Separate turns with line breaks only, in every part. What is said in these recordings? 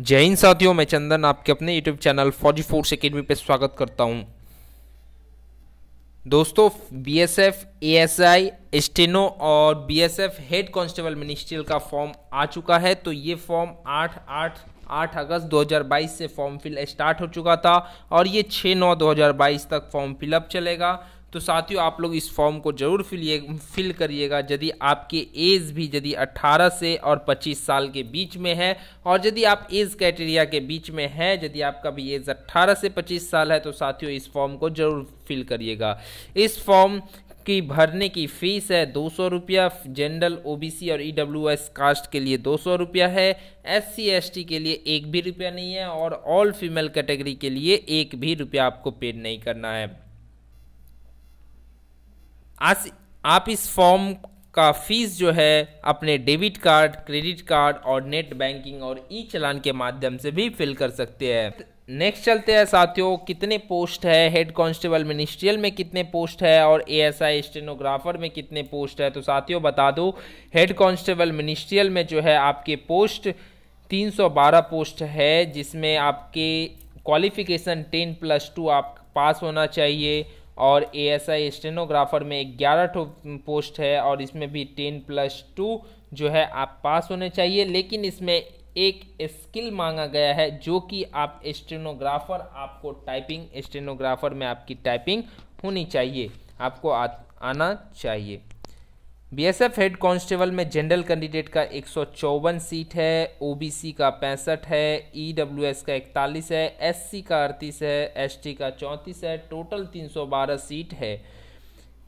जय हिंद साथियों मैं चंदन आपके अपने YouTube channel Fauji force academy पर स्वागत करता हूं दोस्तों एस आई स्टेनो और एफ हेड कांस्टेबल मिनिस्ट्रियल का फॉर्म आ चुका है तो ये फॉर्म आठ आठ आठ अगस्त 2022 से फॉर्म फिल स्टार्ट हो चुका था और ये 6 नौ 2022 तक फॉर्म फिलअप चलेगा तो साथियों आप लोग इस फॉर्म को जरूर फिलिए फिल करिएगा यदि आपके एज भी यदि 18 से और 25 साल के बीच में है और यदि आप एज क्राइटेरिया के बीच में हैं यदि आपका भी एज 18 से 25 साल है तो साथियों इस फॉर्म को जरूर फिल करिएगा इस फॉर्म की भरने की फीस है दो सौ रुपया जनरल ओ और ई e कास्ट के लिए दो सौ रुपया है एस सी के लिए एक भी रुपया नहीं है और ऑल फीमेल कैटेगरी के लिए एक भी रुपया आपको पेड नहीं करना है आज आप इस फॉर्म का फीस जो है अपने डेबिट कार्ड क्रेडिट कार्ड और नेट बैंकिंग और ई चलान के माध्यम से भी फिल कर सकते हैं नेक्स्ट चलते हैं साथियों कितने पोस्ट है हेड कांस्टेबल मिनिस्ट्रियल में कितने पोस्ट है और एएसआई स्टेनोग्राफर में कितने पोस्ट है तो साथियों बता दो हेड कांस्टेबल मिनिस्ट्रियल में जो है आपके पोस्ट 312 पोस्ट है जिसमें आपके क्वालिफिकेशन 10 प्लस टू आप पास होना चाहिए और ए एस आई स्टेनोग्राफर में ग्यारह टो पोस्ट है और इसमें भी टेन प्लस टू जो है आप पास होने चाहिए लेकिन इसमें एक स्किल मांगा गया है जो कि आप स्टेनोग्राफर आपको टाइपिंग स्टेनोग्राफर में आपकी टाइपिंग होनी चाहिए आपको आ, आना चाहिए बीएसएफ हेड कांस्टेबल में जनरल कैंडिडेट का एक सीट है ओबीसी का पैंसठ है ईडब्ल्यूएस e का इकतालीस है एससी का अड़तीस है एसटी का चौंतीस है टोटल 312 सीट है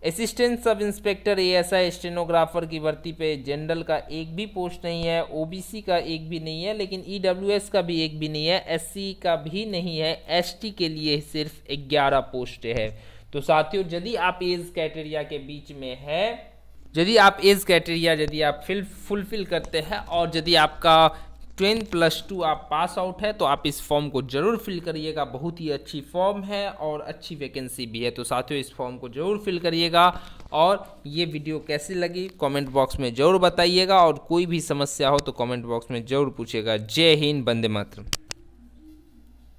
assistant sub inspector ASI stenographer की भर्ती पे जनरल का एक भी पोस्ट नहीं है ओबीसी का एक भी नहीं है लेकिन ईडब्ल्यूएस e का भी एक भी नहीं है एससी का भी नहीं है एसटी के लिए सिर्फ ग्यारह पोस्ट है तो साथियों यदि आप एज क्राइटेरिया के बीच में है यदि आप एज क्राइटेरिया यदि आप फिल फुलफिल करते हैं और यदि आपका ट्वेल्थ प्लस टू आप पास आउट है तो आप इस फॉर्म को ज़रूर फिल करिएगा बहुत ही अच्छी फॉर्म है और अच्छी वैकेंसी भी है तो साथियों इस फॉर्म को ज़रूर फिल करिएगा और ये वीडियो कैसी लगी कमेंट बॉक्स में ज़रूर बताइएगा और कोई भी समस्या हो तो कमेंट बॉक्स में ज़रूर पूछिएगा जय हिंद बंदे मातरम